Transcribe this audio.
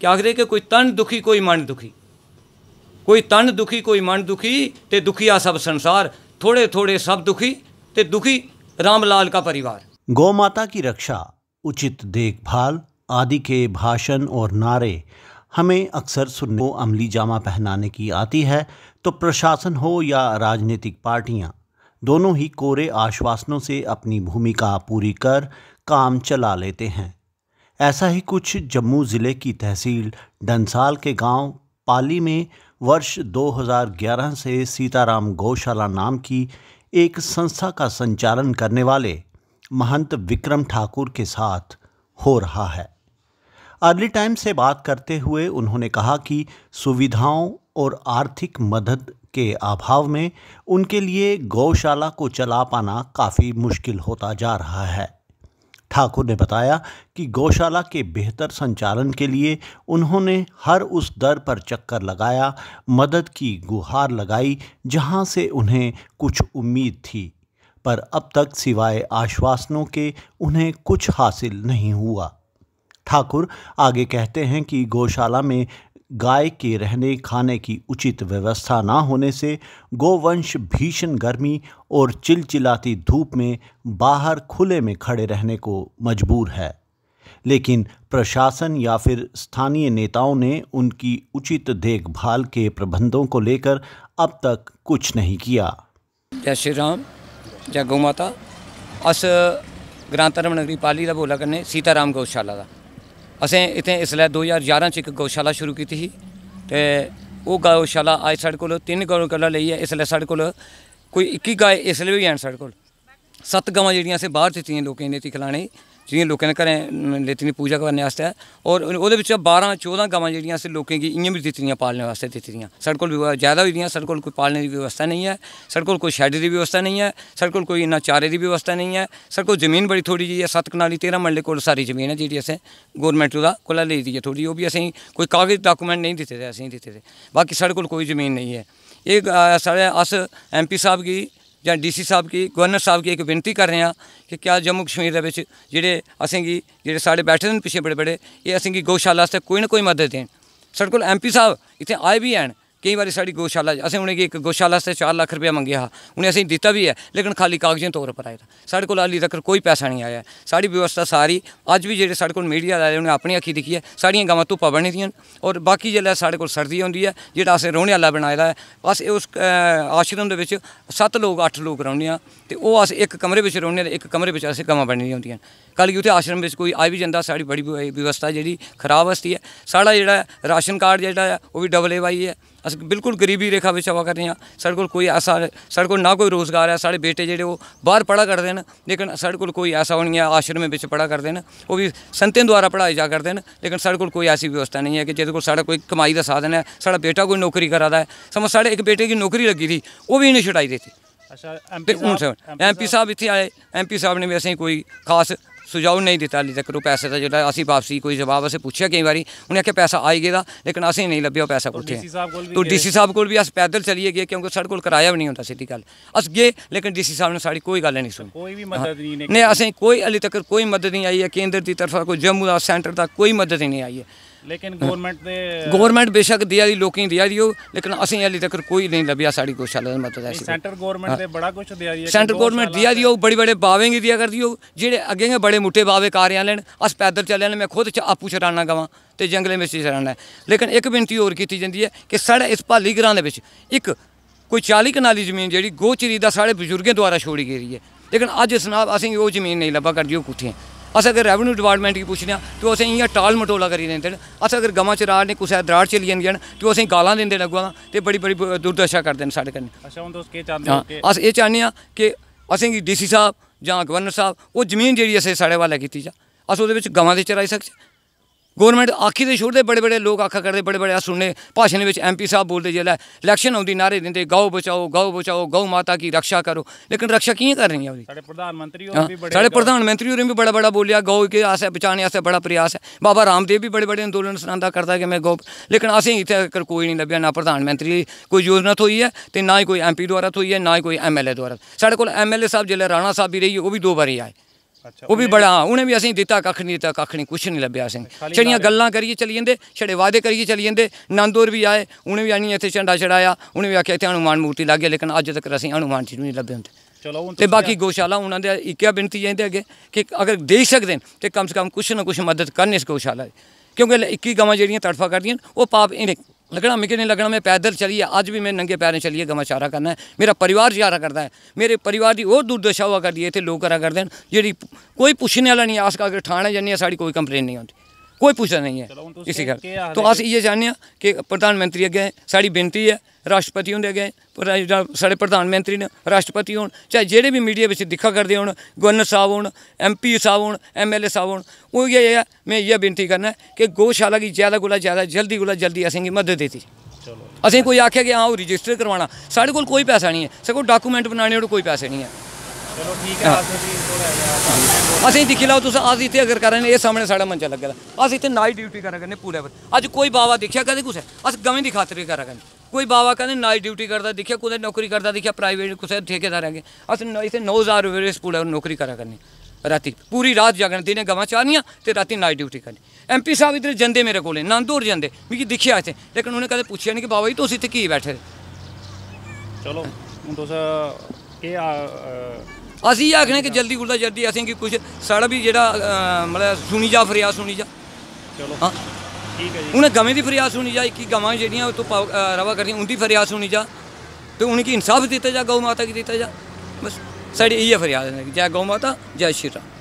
ਕਿ ਆਖਦੇ ਕਿ कोई तन दुखी कोई मन दुखी कोई तन दुखी कोई मन दुखी ਤੇ ਦੁਖੀਆ सब संसार थोड़े थोड़े सब दुखी तो दुखी रामलाल का परिवार गौ माता की रक्षा उचित देखभाल आदि के भाषण और नारे हमें अक्सर सुनने को अमली जामा पहनाने की आती है तो प्रशासन हो या राजनीतिक पार्टियां दोनों ही कोरे आश्वासनों से अपनी भूमिका पूरी कर काम चला लेते हैं ऐसा ही कुछ जम्मू ज़िले की तहसील डंसाल के गांव पाली में वर्ष 2011 से सीताराम गौशाला नाम की एक संस्था का संचालन करने वाले महंत विक्रम ठाकुर के साथ हो रहा है अर्ली टाइम से बात करते हुए उन्होंने कहा कि सुविधाओं और आर्थिक मदद के अभाव में उनके लिए गौशाला को चला पाना काफ़ी मुश्किल होता जा रहा है ठाकुर ने बताया कि गौशाला के बेहतर संचालन के लिए उन्होंने हर उस दर पर चक्कर लगाया मदद की गुहार लगाई जहां से उन्हें कुछ उम्मीद थी पर अब तक सिवाय आश्वासनों के उन्हें कुछ हासिल नहीं हुआ ठाकुर आगे कहते हैं कि गौशाला में गाय के रहने खाने की उचित व्यवस्था न होने से गोवंश भीषण गर्मी और चिलचिलाती धूप में बाहर खुले में खड़े रहने को मजबूर है लेकिन प्रशासन या फिर स्थानीय नेताओं ने उनकी उचित देखभाल के प्रबंधों को लेकर अब तक कुछ नहीं किया जय श्री राम जय गौ माता अस ग्रां नगरी पाली का बोला करने सीताराम गौशाला का ਅਸੀਂ ਇਥੇ ਇਸ ਲੈ 2011 ਚ ਇੱਕ ਗਊਸ਼ਾਲਾ ਸ਼ੁਰੂ ਕੀਤੀ ਸੀ ਤੇ ਉਹ ਗਊਸ਼ਾਲਾ ਅੱਜ ਸਾਡੇ ਕੋਲ 3 ਗਾਂ ਕੱਲਾ ਲਈ ਹੈ ਇਸ ਲੈ ਸਾਡੇ ਕੋਲ ਕੋਈ 21 ਗਾਂ ਇਸ ਲਈ ਵੀ ਹੈ ਸਾਡੇ ਕੋਲ ਸੱਤ ਗਾਵਾਂ ਜਿਹੜੀਆਂ ਅਸੀਂ ਬਾਹਰ ਦਿੱਤੀਆਂ ਲੋਕਾਂ ਨੇ ਤੀ ਖਲਾਣੇ ਜਿਹੜੀਆਂ ਲੋਕਾਂ ਨੇ ਘਰੇ ਲੇਤਨੀ ਪੂਜਾ ਕਰਨ ਵਾਸਤੇ ਔਰ ਉਹਦੇ ਵਿੱਚ 12 14 ਗਾਵਾਂ ਜਿਹੜੀਆਂ ਸੇ ਲੋਕਾਂ ਦੀ ਇੰਨੀਆਂ ਵੀ ਦਿੱਤੀਆਂ ਪਾਲਣ ਵਾਸਤੇ ਦਿੱਤੀਆਂ ਸਾਡੇ ਕੋਲ ਜ਼ਿਆਦਾ ਵੀ ਦੀਆਂ ਸਾਡੇ ਕੋਲ ਕੋਈ ਪਾਲਣ ਦੀ ਵਿਵਸਥਾ ਨਹੀਂ ਹੈ ਸਾਡੇ ਕੋਲ ਕੋਈ ਸ਼ੈੱਡ ਦੀ ਵਿਵਸਥਾ ਨਹੀਂ ਹੈ ਸਾਡੇ ਕੋਲ ਕੋਈ ਇੰਨਾ ਚਾਰੇ ਦੀ ਵਿਵਸਥਾ ਨਹੀਂ ਹੈ ਸਾਡੇ ਕੋਲ ਜ਼ਮੀਨ ਬੜੀ ਥੋੜੀ ਜੀ ਹੈ 7 ਕਨਾਲੀ 13 ਮੰਡਲੇ ਕੋਲ ਸਾਰੀ ਜ਼ਮੀਨ ਹੈ ਜਿਹੜੀ ਅਸੀਂ ਗਵਰਨਮੈਂਟ ਦਾ ਕੋਲਾ ਲਈ ਦੀ ਹੈ ਥੋੜੀ ਉਹ ਵੀ ਅਸੀਂ ਕੋਈ ਕਾਗਜ਼ ਡਾਕੂਮੈਂਟ ਨਹੀਂ ਦਿੱਤੇ ਅਸੀਂ ਦਿੱਤੇ ਸੀ ਬਾਕੀ ਸਾਡੇ ਕੋਲ ਕੋਈ ਜ਼ਮੀਨ ਨਹੀਂ ਹੈ ਇਹ ਸਾਰੇ ਅਸ ਐਮਪੀ ਸਾਹਿਬ ਦੀ ਜਾਂ ਡੀਸੀ ਸਾਹਿਬ ਕੀ ਗਵਰਨਰ ਸਾਹਿਬ ਕੀ ਇੱਕ ਬੇਨਤੀ ਕਰ ਰਹੇ ਹਾਂ ਕਿ ਕਿਆ ਜੰਮੂ ਕਸ਼ਮੀਰ ਦੇ ਵਿੱਚ ਜਿਹੜੇ ਅਸੇਂਗੀ ਜਿਹੜੇ ਸਾਡੇ ਬੈਠੇ ਨੇ ਪਿੱਛੇ ਬੜੇ ਬੜੇ ਇਹ ਅਸੇਂਗੀ ਗਊਸ਼ਾਲਾ ਵਾਸਤੇ ਕੋਈ ਨਾ ਕੋਈ ਮਦਦ ਦੇਣ ਸਾਡੇ ਕੋਲ ਐਮਪੀ ਸਾਹਿਬ ਇੱਥੇ ਆਏ ਵੀ ਹਨ ਕਈ ਵਾਰੀ ਸਾਡੀ ਗੋਸ਼ਾਲਾ ਅਸੀਂ ਉਹਨੇ ਇੱਕ ਗੋਸ਼ਾਲਾ ਸੇ 4 ਲੱਖ ਰੁਪਏ ਮੰਗਿਆ ਉਹਨੇ ਅਸੀਂ ਦਿੱਤਾ ਵੀ ਹੈ ਲੇਕਿਨ ਖਾਲੀ ਕਾਗਜ਼ਾਂ ਤੌਰ ਪਰ ਆਇਆ ਸਾਡੇ ਕੋਲ ਅਲੀ ਤੱਕ ਕੋਈ ਪੈਸਾ ਨਹੀਂ ਆਇਆ ਸਾਡੀ ਵਿਵਸਥਾ ਸਾਰੀ ਅੱਜ ਵੀ ਜਿਹੜੇ ਸਾਡੇ ਕੋਲ ਮੀਡੀਆ ਆਏ ਉਹਨੇ ਆਪਣੀ ਅੱਖੀ ਦੇਖੀ ਹੈ ਸਾਡੀਆਂ ਗਾਵਾਂ ਧੁੱਪਾ ਦੀਆਂ ਔਰ ਬਾਕੀ ਜਿਹੜਾ ਸਾਡੇ ਕੋਲ ਸਰਦੀ ਹੁੰਦੀ ਹੈ ਜਿਹੜਾ ਅਸੀਂ ਰੋਹਣੇ ਵਾਲਾ ਬਣਾਇਆ ਹੈ ਬਸ ਉਸ ਆਸ਼ਰਮ ਦੇ ਵਿੱਚ 7 ਲੋਕ 8 ਲੋਕ ਰਹਿੰਦੇ ਆ ਤੇ ਉਹ ਅਸੀਂ ਇੱਕ ਕਮਰੇ ਵਿੱਚ ਰਹਿੰਦੇ ਆ ਇੱਕ ਕਮਰੇ ਵਿੱਚ ਅਸੀਂ ਗਾਵਾਂ ਬਣੀ ਹੁੰਦੀਆਂ ਕੱਲ ਕਿ ਉਥੇ ਆਸ਼ਰਮ ਵਿੱਚ ਕੋਈ ਆ ਵੀ ਜਾਂਦਾ ਸਾਡੀ ਬੜੀ ਵਿਵਸਥਾ ਜਿਹੜੀ ਖਰਾਬ ਅਸਤੀ ਹੈ ਸਾਡਾ ਜਿਹੜਾ ਰਾਸ਼ਨ ਕਾਰਡ ਜਿਹੜਾ ਉਹ ਵੀ ਡਬਲ ਏ ਵਾਈ ਹੈ अस बिल्कुल गरीबी रेखा बिच आवा करने आं साढ़े कोई ऐसा साढ़े कोल ना कोई रोज़गार है साढ़े बेटे जेह्ड़े ओह् बाहर पढ़ा करदे न लेकिन साढ़े कोई ऐसा ओह् है आश्रम आश्रमें पढ़ा करदे न ओह् बी संतें द्वारा पढ़ाए जा करते हैं लेकिन साढ़े कोई ऐसी व्यवस्था नहीं है कि जो सा साढ़ा कोई कमाई दा साधन है साढ़ा बेटा कोई नौकरी करा दा ऐ समा साढ़े इक बेटे की नौकरी लगी दी ओह् बी इ'नें छड़ाई दित्ती ते एम पी साहब इतने आए एम पी साहब ने भी असेंगी कोई खास सुझाव नहीं दिता ਹਲੀ तक ਉਹ ਪੈਸੇ ਦਾ ਜਿਹੜਾ ਅਸੀਂ ਵਾਪਸੀ ਕੋਈ ਜਵਾਬ ਅਸੀਂ ਪੁੱਛਿਆ ਕਈ ਵਾਰੀ ਉਹਨੇ ਆਖਿਆ ਪੈਸਾ ਆਈ ਗਿਆ ਲੇਕਿਨ ਅਸੀਂ ਨਹੀਂ ਲੱਭਿਆ ਪੈਸਾ तो डीसी साहब को भी तो अस पैदल चलिए गए क्योंकि साढ़े को भी नहीं होता सीधी गल अस गए लेकिन डीसी साहब ने साड़ी कोई गल नहीं सुनी नहीं असें कोई हली तक कोई मदद नहीं आई है केंद्र की तरफा कोई जम्मू का सेंटर तक कोई मदद नहीं आई है ਲੇਕਿਨ ਗਵਰਨਮੈਂਟ ਦੇ ਗਵਰਨਮੈਂਟ ਬੇਸ਼ੱਕ ਦਿਆ ਦੀ ਲੋਕੀ ਦਿਆ ਦੀ ਉਹ ਲੇਕਿਨ ਅਸੀਂ ਹਾਲੇ ਤੱਕ ਕੋਈ ਨਹੀਂ ਲੱਭਿਆ ਸਾਡੀ ਗੋਸ਼ਾਲਾ ਦਾ ਮਤਲਬ ਐਸੀ ਸੈਂਟਰ ਗਵਰਨਮੈਂਟ ਦੇ ਬੜਾ ਕੁਝ ਦਿਆ ਦੀ ਸੈਂਟਰ ਗਵਰਨਮੈਂਟ ਦਿਆ ਦਿਓ ਬੜੀ ਬੜੇ ਬਾਵੇਂ ਕੀ ਦਿਆ ਕਰਦੀ ਉਹ ਜਿਹੜੇ ਅੱਗੇ ਨੇ ਬੜੇ ਮੁੱਟੇ ਬਾਵੇ ਕਾਰਿਆਂ ਲੈਣ ਅਸ ਪੈਦਲ ਚੱਲਿਆ ਨੇ ਮੈਂ ਖੁਦ ਚ ਆਪੂ ਚਰਾਣਾ ਗਵਾਂ ਤੇ ਜੰਗਲੇ ਵਿੱਚ ਚਰਾਣਾ ਲੇਕਿਨ ਇੱਕ ਬੇਨਤੀ ਹੋਰ ਕੀਤੀ ਜਾਂਦੀ ਹੈ ਕਿ ਸਾਡੇ ਇਸ ਭਾਲੀ ਗਰਾਂ ਦੇ ਵਿੱਚ ਇੱਕ ਕੋਈ 40 ਕਨਾਲੀ ਜ਼ਮੀਨ ਜਿਹੜੀ ਗੋਚਰੀ ਦਾ ਸਾਡੇ ਬਜ਼ੁਰਗਾਂ ਦੁਆਰਾ ਛੋੜੀ ਗਈ ਹੈ ਲੇਕਿਨ ਅੱਜ ਜਨਾਬ ਅਸੀਂ ਉਹ ਜ਼ਮੀਨ ਨਹੀਂ ਲੱਭਾ ਕਰਦੀ ਉਹ ਕੁੱਥੀਆਂ अस अगर रेवेन्यू डिपार्टमेंट गी पुच्छने आं ते ओह् असेंगी इ'यां टाल मटोला करी दिंदे न अस अगर गवां चरा ने कुसै दराड़ चली जंदियां न ते ओह् असेंगी गालां दिंदे न अग्गुआं ते बड़ी बड़ी दुर्दशा करदे न साढ़े कन्नै हां अस एह् चाह्न्ने आं कि असेंगी डी सी साह्ब जां गवर्नर साह्ब ओह् जमीन जेह्ड़ी असें साढ़े हवाले कीती जा अस ओह्दे बिच्च गवां ते चराई सकचै ਗਵਰਨਮੈਂਟ ਆਖੀ ਦੇ ਛੋੜਦੇ ਬੜੇ ਬੜੇ ਲੋਕ ਆਖਾ ਕਰਦੇ ਬੜੇ ਬੜੇ ਆ ਸੁਣਨੇ ਭਾਸ਼ਣ ਵਿੱਚ ਐਮਪੀ ਸਾਹਿਬ ਬੋਲਦੇ ਜਿਹਾ ਇਲੈਕਸ਼ਨ ਆਉਂਦੀ ਨਾਰੇ ਦਿੰਦੇ ਗਾਓ ਬਚਾਓ ਗਾਓ ਬਚਾਓ ਗਊ ਮਾਤਾ ਕੀ ਰੱਖਿਆ ਕਰੋ ਲੇਕਿਨ ਰੱਖਿਆ ਕੀ ਕਰ ਰਹੀ ਆ ਉਹਦੀ ਸਾਡੇ ਪ੍ਰਧਾਨ ਮੰਤਰੀ ਹੋਰ ਵੀ ਬੜੇ ਸਾਡੇ ਪ੍ਰਧਾਨ ਮੰਤਰੀ ਹੋਰ ਵੀ ਬੜਾ ਬੜਾ ਬੋਲਿਆ ਗਾਉ ਕੇ ਆਸੇ ਬਚਾਣੇ ਆਸੇ ਬੜਾ ਪ੍ਰਯਾਸ ਹੈ ਬਾਬਾ ਰਾਮਦੇਵ ਵੀ ਬੜੇ ਬੜੇ ਅੰਦੋਲਨ ਸਰਾਂਦਾ ਕਰਦਾ ਕਿ ਮੈਂ ਗੋ ਲੇਕਿਨ ਅਸੀਂ ਇੱਥੇ ਕਰ ਕੋਈ ਨਹੀਂ ਲੱਭਿਆ ਨਾ ਪ੍ਰਧਾਨ ਮੰਤਰੀ ਕੋਈ ਯੋਜਨਾ ਥੋਈ ਹੈ ਤੇ ਨਾ ਹੀ ਕੋਈ ਐਮਪੀ ਦੁਆਰਾ ਥੋਈ ਹੈ ਨਾ ਹੀ ਕੋਈ ਐਮਐਲਏ ਦੁਆਰਾ ਸਾਡੇ ਕੋਲ ਐਮਐਲਏ ਸਾਹਿਬ ਜਿਲ੍ਹਾ ਰਾਣਾ ਸਾਹਿਬ ਵੀ ਰਹੀ ਉਹ ਵੀ ਦੋ ਵਾਰੀ ਆਏ ਉਹ ਵੀ ਬੜਾ ਉਹਨੇ ਵੀ ਅਸੀਂ ਦਿੱਤਾ ਕੱਖ ਨਹੀਂ ਦਿੱਤਾ ਕੱਖ ਨਹੀਂ ਕੁਛ ਨਹੀਂ ਲੱਭਿਆ ਅਸੀਂ ਛੜੀਆਂ ਗੱਲਾਂ ਕਰੀਏ ਚਲੀ ਜਾਂਦੇ ਛੜੇ ਵਾਅਦੇ ਕਰੀਏ ਚਲੀ ਜਾਂਦੇ ਨੰਦੋਰ ਵੀ ਆਏ ਉਹਨੇ ਵੀ ਆਣੀ ਇੱਥੇ ਝੰਡਾ ਛੜਾਇਆ ਉਹਨੇ ਵੀ ਆਖਿਆ ਇੱਥੇ ਹਨੂਮਾਨ ਮੂਰਤੀ ਲੱਗੇ ਲੇਕਿਨ ਅੱਜ ਤੱਕ ਅਸੀਂ ਹਨੂਮਾਨ ਜੀ ਨੂੰ ਨਹੀਂ ਲੱਭੇ ਹੁੰਦੇ ਚਲੋ ਤੇ ਬਾਕੀ ਗੋਸ਼ਾਲਾ ਉਹਨਾਂ ਦੇ ਇੱਕਿਆ ਬੇਨਤੀ ਜਾਂਦੇ ਅੱਗੇ ਕਿ ਅਗਰ ਦੇ ਸਕਦੇ ਤੇ ਕਮ ਸੇ ਕਮ ਕੁਛ ਨਾ ਕੁਛ ਮਦਦ ਕਰਨ ਇਸ ਗੋਸ਼ਾਲਾ ਕਿਉਂਕਿ 21 ਗਾਵਾਂ ਜਿਹੜੀਆਂ ਤੜਫਾ ਕਰਦੀਆਂ ਉਹ ਪਾਪ ਇਹਨੇ लगना मिके नहीं लगना मैं पैदल चलिए आज भी मैं नंगे पैरें चलिए चारा करना है मेरा परिवार जारा करता है मेरे परिवार की होर दुर्दशा हुआ करती है इतने लोग करा करते हैं जी कोई पुछने आह्ला नहीं अस अगर ठाणे जन्ने साढ़ी कोई कंप्लेन नहीं आती कोई पुछदा नहीं है तो इसी गल्ल तो अस इ'यै चाह्न्ने आं कि प्रधानमंत्री अग्गें साढ़ी विनती है राष्ट्रपति हुंदे अग्गें साढ़े प्रधानमंत्री न राष्ट्रपति हो चाहे जेह्ड़े भी मीडिया बिच दिक्खा करदे होन गवर्नर साह्ब होन एमपी साह्ब होन एमएलए साह्ब होन ओह् इ'यै ऐ मैं इ'यै विनती करना कि गौशाला गी जादा कोला जादा जल्दी कोला जल्दी असेंगी मदद दित्ती असें कोई आखेआ कि हाँ रजिस्टर करवाना साढ़े कोई पैसा नहीं है सगों डाकूमेंट बनाने पर कोई पैसे निं ऐ ਚਲੋ ਠੀਕ ਹੈ ਅਸੀਂ ਦਿਖੀ ਲਓ ਤੁਸੀਂ ਅੱਜ ਇੱਥੇ ਅਗਰ ਕਰਨ ਇਹ ਸਾਹਮਣੇ ਸਾਡਾ ਮੰਚਾ ਲੱਗਦਾ ਅਸੀਂ ਇੱਥੇ ਨਾਈਟ ਡਿਊਟੀ ਕਰਾ ਕਰਨੇ ਪੂਰੇ ਵਕਤ ਅੱਜ ਕੋਈ ਬਾਵਾ ਦੇਖਿਆ ਕਦੇ ਕੁਛ ਅਸੀਂ ਗਵੇਂ ਦੀ ਖਾਤਰ ਹੀ ਕਰਾ ਕਰਨੇ ਕੋਈ ਬਾਵਾ ਕਹਿੰਦੇ ਨਾਈਟ ਡਿਊਟੀ ਕਰਦਾ ਦੇਖਿਆ ਕੋਈ ਨੌਕਰੀ ਕਰਦਾ ਦੇਖਿਆ ਪ੍ਰਾਈਵੇਟ ਕਿਸੇ ਠੇਕੇਦਾਰ ਹੈਗੇ ਅਸੀਂ ਇੱਥੇ 9000 ਰੁਪਏ ਦੇ ਸਕੂਲ ਨੌਕਰੀ ਕਰਾ ਕਰਨੀ ਰਾਤੀ ਪੂਰੀ ਰਾਤ ਜਾਗਣ ਦੀ ਨੇ ਗਵਾਂ ਚਾਰਨੀਆਂ ਤੇ ਰਾਤੀ ਨਾਈਟ ਡਿਊਟੀ ਕਰਨੀ ਐਮਪੀ ਸਾਹਿਬ ਇਧਰ ਜਾਂਦੇ ਮੇਰੇ ਕੋਲੇ ਨੰਦੂਰ ਜਾਂਦੇ ਮੈਂ ਦੇਖਿਆ ਇੱਥੇ ਲੇਕਿਨ ਉਹਨੇ ਕਦੇ ਪੁੱਛਿਆ ਨਹੀਂ ਕਿ ਬਾਬਾ ਜੀ ਤੁਸੀਂ ਇੱਥੇ ਕੀ ਬੈਠੇ ਚਲੋ ਹੁਣ ਤੁਸੀਂ ਇਹ ਅਸੀਂ ਆਖਣੇ ਕਿ ਜਲਦੀ ਗੁਰਦਾ ਜਲਦੀ ਅਸੀਂ ਕਿ ਕੁਝ ਸਾਡਾ ਵੀ ਜਿਹੜਾ ਮਤਲਬ ਸੁਣੀ ਜਾ ਫਰਿਆਦ ਸੁਣੀ ਜਾ ਚਲੋ ਹਾਂ ਠੀਕ ਹੈ ਜੀ ਉਹਨੇ ਗਵੇਂ ਦੀ ਫਰਿਆਦ ਸੁਣੀ ਜਾ ਇੱਕੀ ਗਵਾਂ ਜਿਹੜੀਆਂ ਉਹ ਤੋਂ ਰਵਾ ਕਰਦੀਆਂ ਉਹਦੀ ਫਰਿਆਦ ਸੁਣੀ ਜਾ ਤੇ ਉਹਨਾਂ ਕੀ ਇਨਸਾਫ ਦਿੱਤਾ ਜਾ ਗਊ ਮਾਤਾ ਕੀ ਦਿੱਤਾ ਜਾ ਬਸ ਸਾਡੀ ਇਹ ਫਰਿਆਦ ਹੈ ਜੈ ਗਊ ਮਾਤਾ ਜੈ ਸ਼੍ਰੀ